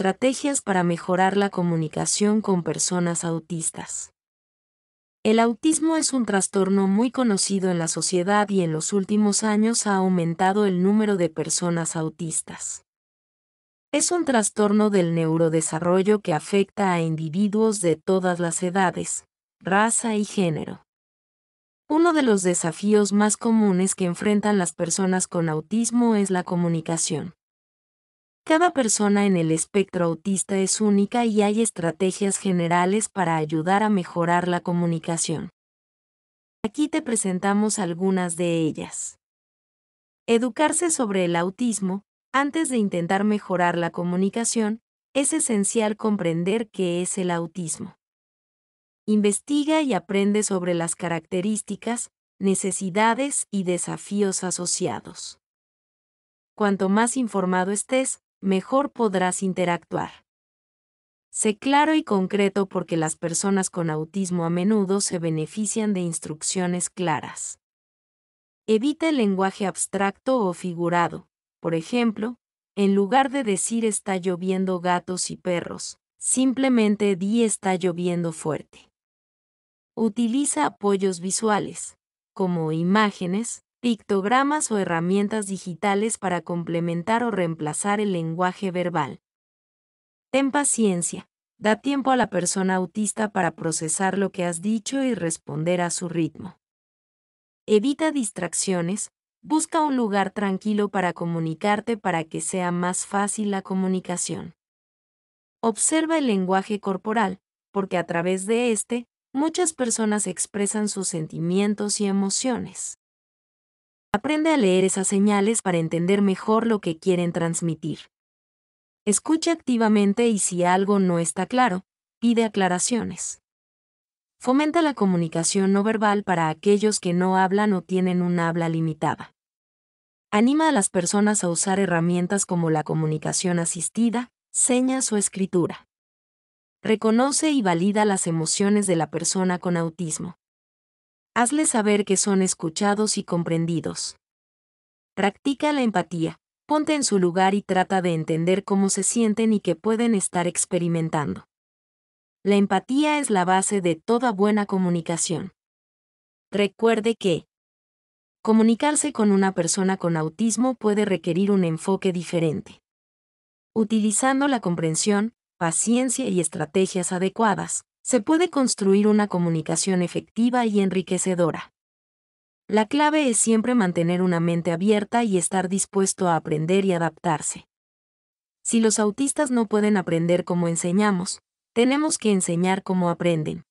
Estrategias para mejorar la comunicación con personas autistas. El autismo es un trastorno muy conocido en la sociedad y en los últimos años ha aumentado el número de personas autistas. Es un trastorno del neurodesarrollo que afecta a individuos de todas las edades, raza y género. Uno de los desafíos más comunes que enfrentan las personas con autismo es la comunicación. Cada persona en el espectro autista es única y hay estrategias generales para ayudar a mejorar la comunicación. Aquí te presentamos algunas de ellas. Educarse sobre el autismo, antes de intentar mejorar la comunicación, es esencial comprender qué es el autismo. Investiga y aprende sobre las características, necesidades y desafíos asociados. Cuanto más informado estés, mejor podrás interactuar. Sé claro y concreto porque las personas con autismo a menudo se benefician de instrucciones claras. Evita el lenguaje abstracto o figurado. Por ejemplo, en lugar de decir está lloviendo gatos y perros, simplemente di está lloviendo fuerte. Utiliza apoyos visuales, como imágenes, pictogramas o herramientas digitales para complementar o reemplazar el lenguaje verbal. Ten paciencia, da tiempo a la persona autista para procesar lo que has dicho y responder a su ritmo. Evita distracciones, busca un lugar tranquilo para comunicarte para que sea más fácil la comunicación. Observa el lenguaje corporal, porque a través de este, muchas personas expresan sus sentimientos y emociones. Aprende a leer esas señales para entender mejor lo que quieren transmitir. Escuche activamente y si algo no está claro, pide aclaraciones. Fomenta la comunicación no verbal para aquellos que no hablan o tienen un habla limitada. Anima a las personas a usar herramientas como la comunicación asistida, señas o escritura. Reconoce y valida las emociones de la persona con autismo. Hazle saber que son escuchados y comprendidos. Practica la empatía, ponte en su lugar y trata de entender cómo se sienten y qué pueden estar experimentando. La empatía es la base de toda buena comunicación. Recuerde que comunicarse con una persona con autismo puede requerir un enfoque diferente. Utilizando la comprensión, paciencia y estrategias adecuadas, se puede construir una comunicación efectiva y enriquecedora. La clave es siempre mantener una mente abierta y estar dispuesto a aprender y adaptarse. Si los autistas no pueden aprender como enseñamos, tenemos que enseñar como aprenden.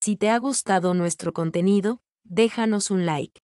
Si te ha gustado nuestro contenido, déjanos un like.